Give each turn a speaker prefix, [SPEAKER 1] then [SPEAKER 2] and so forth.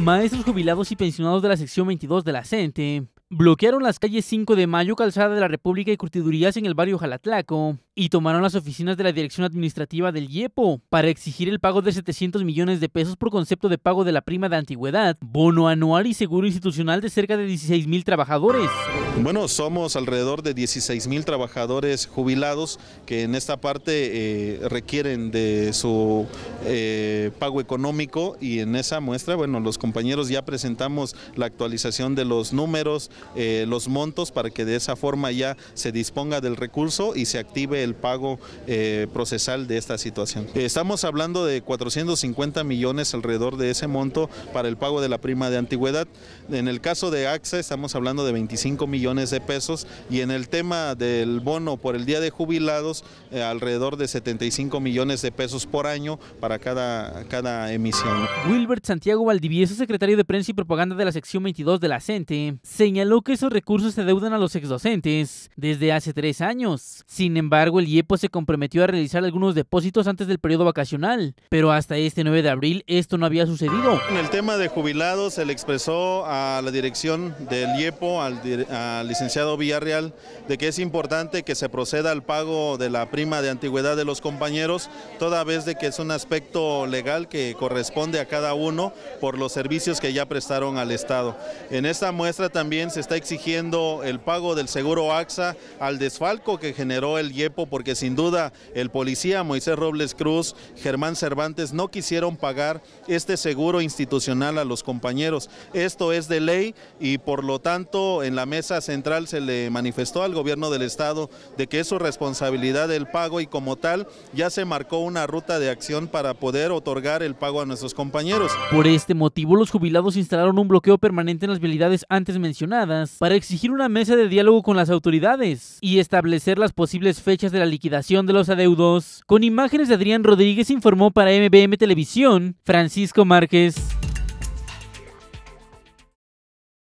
[SPEAKER 1] Maestros jubilados y pensionados de la sección 22 de la CENTE bloquearon las calles 5 de Mayo, Calzada de la República y Curtidurías en el barrio Jalatlaco y tomaron las oficinas de la Dirección Administrativa del IEPO para exigir el pago de 700 millones de pesos por concepto
[SPEAKER 2] de pago de la prima de antigüedad,
[SPEAKER 1] bono anual y seguro institucional de cerca de 16 mil trabajadores.
[SPEAKER 2] Bueno, somos alrededor de 16 mil trabajadores jubilados que en esta parte eh, requieren de su eh, pago económico y en esa muestra, bueno, los compañeros ya presentamos la actualización de los números, eh, los montos para que de esa forma ya se disponga del recurso y se active el pago eh, procesal de esta situación. Estamos hablando de 450 millones alrededor de ese monto para el pago de la prima de antigüedad. En el caso de AXA estamos hablando de 25 millones de pesos y en el tema del bono por el día de jubilados eh, alrededor de 75 millones de pesos por año para cada, cada emisión.
[SPEAKER 1] Wilbert Santiago Valdivieso, secretario de Prensa y Propaganda de la sección 22 de la CENTE, señaló que esos recursos se deudan a los exdocentes desde hace tres años. Sin embargo, el IEPO se comprometió a realizar algunos depósitos antes del periodo vacacional, pero hasta este 9 de abril esto no había
[SPEAKER 2] sucedido. En el tema de jubilados se le expresó a la dirección del IEPO, al, al licenciado Villarreal, de que es importante que se proceda al pago de la prima de antigüedad de los compañeros, toda vez de que es un aspecto legal que corresponde a cada uno por los servicios que ya prestaron al Estado. En esta muestra también se está exigiendo el pago del seguro AXA al desfalco que generó el IEPO porque sin duda el policía Moisés Robles Cruz, Germán Cervantes no quisieron pagar este seguro institucional a los compañeros. Esto es de ley y por lo tanto en la mesa central se le manifestó al gobierno del estado de que es su responsabilidad el pago y como tal ya se marcó una ruta de acción para poder otorgar el pago a nuestros compañeros.
[SPEAKER 1] Por este motivo los jubilados instalaron un bloqueo permanente en las vialidades antes mencionadas para exigir una mesa de diálogo con las autoridades y establecer las posibles fechas de la liquidación de los adeudos. Con imágenes de Adrián Rodríguez informó para MBM Televisión, Francisco Márquez.